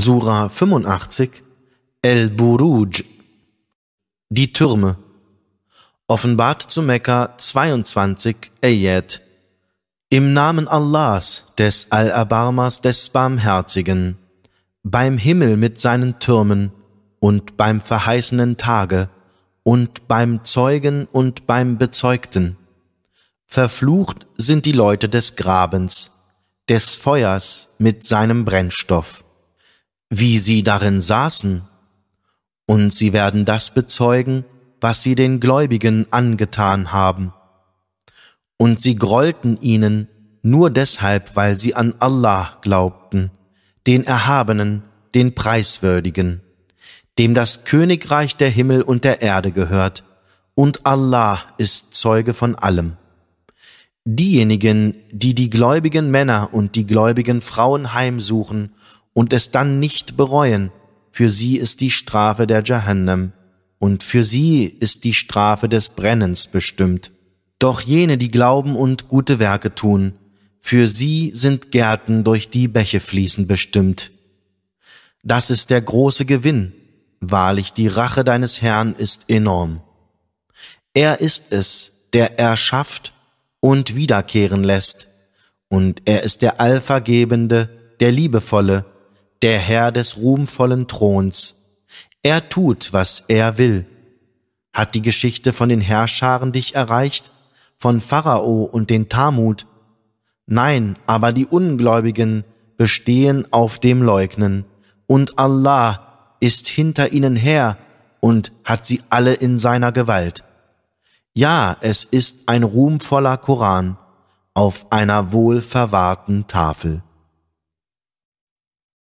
Sura 85, El-Buruj, die Türme, offenbart zu Mekka 22 Ayat, im Namen Allahs, des Al-Abarmas, des Barmherzigen, beim Himmel mit seinen Türmen und beim verheißenen Tage und beim Zeugen und beim Bezeugten. Verflucht sind die Leute des Grabens, des Feuers mit seinem Brennstoff wie sie darin saßen, und sie werden das bezeugen, was sie den Gläubigen angetan haben. Und sie grollten ihnen nur deshalb, weil sie an Allah glaubten, den Erhabenen, den Preiswürdigen, dem das Königreich der Himmel und der Erde gehört, und Allah ist Zeuge von allem. Diejenigen, die die gläubigen Männer und die gläubigen Frauen heimsuchen und es dann nicht bereuen, für sie ist die Strafe der Jahannam, und für sie ist die Strafe des Brennens bestimmt. Doch jene, die glauben und gute Werke tun, für sie sind Gärten, durch die Bäche fließen, bestimmt. Das ist der große Gewinn. Wahrlich, die Rache deines Herrn ist enorm. Er ist es, der erschafft und wiederkehren lässt, und er ist der Allvergebende, der Liebevolle, der Herr des ruhmvollen Throns. Er tut, was er will. Hat die Geschichte von den Herrscharen dich erreicht, von Pharao und den Tamut? Nein, aber die Ungläubigen bestehen auf dem Leugnen, und Allah ist hinter ihnen her und hat sie alle in seiner Gewalt. Ja, es ist ein ruhmvoller Koran auf einer wohlverwahrten Tafel.